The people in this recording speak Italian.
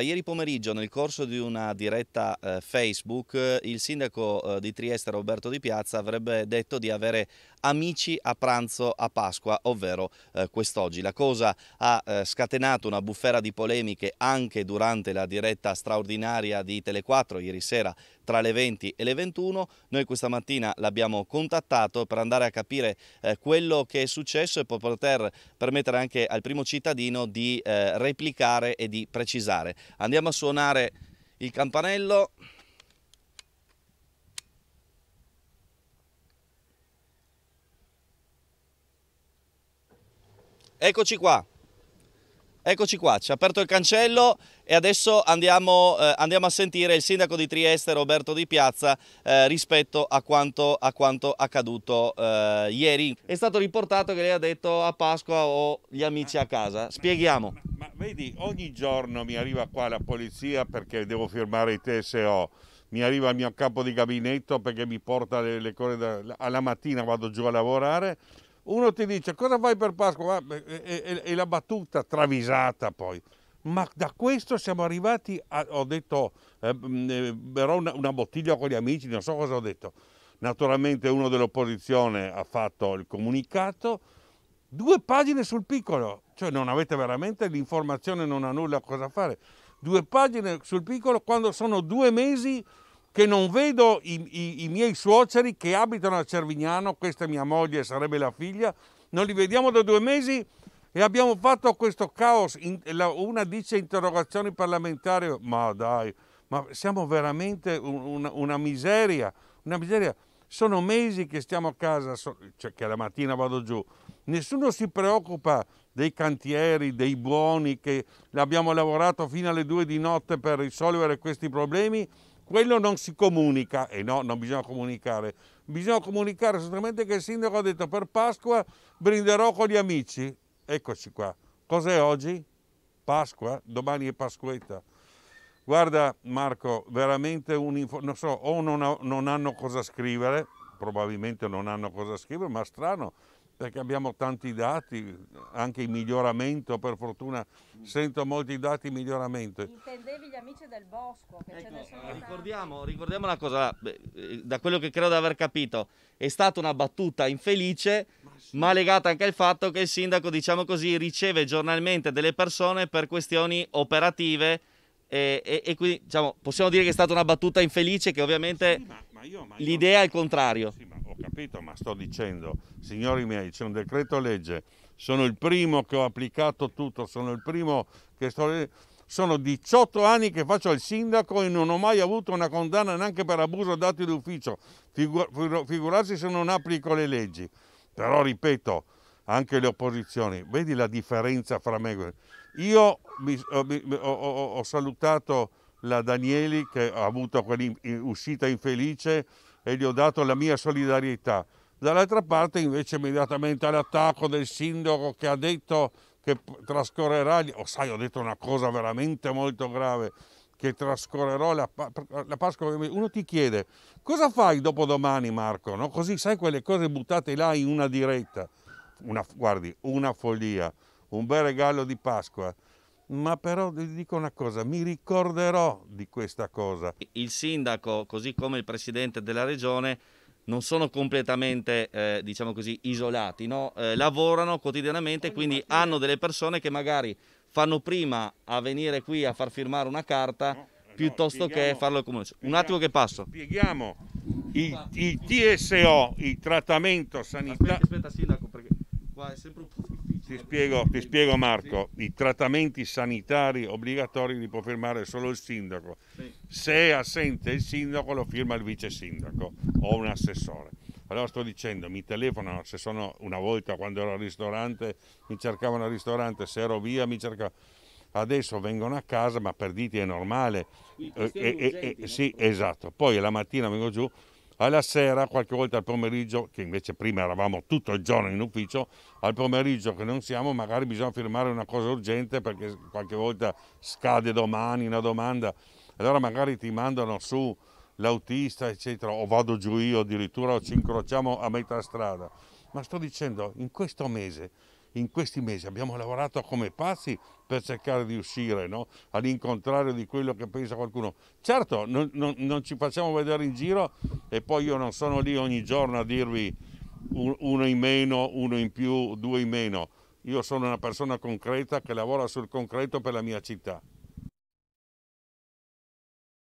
Ieri pomeriggio nel corso di una diretta eh, Facebook il sindaco eh, di Trieste Roberto Di Piazza avrebbe detto di avere amici a pranzo a Pasqua, ovvero eh, quest'oggi. La cosa ha eh, scatenato una bufera di polemiche anche durante la diretta straordinaria di Tele4 ieri sera tra le 20 e le 21. Noi questa mattina l'abbiamo contattato per andare a capire eh, quello che è successo e per poter permettere anche al primo cittadino di eh, replicare e di precisare. Andiamo a suonare il campanello. Eccoci qua. Eccoci qua, ci ha aperto il cancello e adesso andiamo, eh, andiamo, a sentire il sindaco di Trieste Roberto Di Piazza eh, rispetto a quanto, a quanto accaduto eh, ieri. È stato riportato che lei ha detto a Pasqua o gli amici a casa. Spieghiamo. Vedi, ogni giorno mi arriva qua la polizia perché devo firmare i TSO, mi arriva il mio capo di gabinetto perché mi porta le, le cose da, alla mattina vado giù a lavorare. Uno ti dice cosa fai per Pasqua? Ah, e, la battuta travisata poi. Ma da questo siamo arrivati a, ho detto, eh, però eh, una, una bottiglia con gli amici, non so cosa ho detto. Naturalmente uno dell'opposizione ha fatto il comunicato, Due pagine sul piccolo, cioè non avete veramente l'informazione, non ha nulla a cosa fare. Due pagine sul piccolo quando sono due mesi che non vedo i, i, i miei suoceri che abitano a Cervignano, questa è mia moglie, sarebbe la figlia, non li vediamo da due mesi e abbiamo fatto questo caos. una dice interrogazioni parlamentari, ma dai, ma siamo veramente una, una miseria, una miseria. Sono mesi che stiamo a casa, cioè che la mattina vado giù. Nessuno si preoccupa dei cantieri, dei buoni, che abbiamo lavorato fino alle due di notte per risolvere questi problemi. Quello non si comunica, e no, non bisogna comunicare. Bisogna comunicare solamente che il sindaco ha detto per Pasqua brinderò con gli amici. Eccoci qua. Cos'è oggi? Pasqua? Domani è Pasquetta. Guarda Marco, veramente un non so, o non, ho, non hanno cosa scrivere, probabilmente non hanno cosa scrivere, ma strano, perché abbiamo tanti dati, anche in miglioramento per fortuna, sento molti dati in miglioramento. Intendevi gli amici del bosco? Che ecco, ce ricordiamo, ricordiamo, una cosa, eh, da quello che credo di aver capito, è stata una battuta infelice, ma, sì. ma legata anche al fatto che il sindaco, diciamo così, riceve giornalmente delle persone per questioni operative e, e, e quindi diciamo, possiamo dire che è stata una battuta infelice che ovviamente sì, ma, ma io, ma io, l'idea è il contrario. Sì, ma ho capito, ma sto dicendo, signori miei, c'è un decreto legge, sono il primo che ho applicato tutto, sono il primo che sto... Sono 18 anni che faccio il sindaco e non ho mai avuto una condanna neanche per abuso dati d'ufficio, Figur- figurarsi se non applico le leggi. Però ripeto, anche le opposizioni, vedi la differenza fra me. Io mi, eh, ho, ho, ho, salutato la Danieli che ha avuto quell'uscita infelice e gli ho dato la mia solidarietà. Dall'altra parte invece immediatamente all'attacco del sindaco che ha detto che trascorrerà, oh, sai ho detto una cosa veramente molto grave, che trascorrerò la, la, Pasqua. Uno ti chiede cosa fai dopo domani Marco? No? Così sai quelle cose buttate là in una diretta una, guardi, una follia, un bel regalo di Pasqua, ma però vi dico una cosa, mi ricorderò di questa cosa. Il sindaco, così come il presidente della regione, non sono completamente, eh, diciamo così, isolati, no? eh, lavorano quotidianamente, quindi hanno delle persone che magari fanno prima a venire qui a far firmare una carta no, piuttosto no, che farlo comune. Un attimo che passo. Spieghiamo il, il TSO, il trattamento sanitario. Aspetta, aspetta, sindaco qua è sempre un po' difficile. Ti spiego, ti spiego Marco, sì. i trattamenti sanitari obbligatori li può firmare solo il sindaco. Sì. Se è assente il sindaco lo firma il vice sindaco o un assessore. Allora sto dicendo, mi telefonano, se sono una volta quando ero al ristorante, mi cercavano al ristorante, se ero via mi cercavano adesso vengono a casa, ma per diti è normale. Eh, eh, eh, eh sì, esatto. Poi la mattina vengo giù, alla sera, qualche volta al pomeriggio, che invece prima eravamo tutto il giorno in ufficio, al pomeriggio che non siamo magari bisogna firmare una cosa urgente perché qualche volta scade domani una domanda, allora magari ti mandano su l'autista eccetera o vado giù io addirittura o ci incrociamo a metà strada. Ma sto dicendo, in questo mese in questi mesi abbiamo lavorato come pazzi per cercare di uscire, no? all'incontrario di quello che pensa qualcuno. Certo, non, non, non, ci facciamo vedere in giro e poi io non sono lì ogni giorno a dirvi uno in meno, uno in più, due in meno. Io sono una persona concreta che lavora sul concreto per la mia città.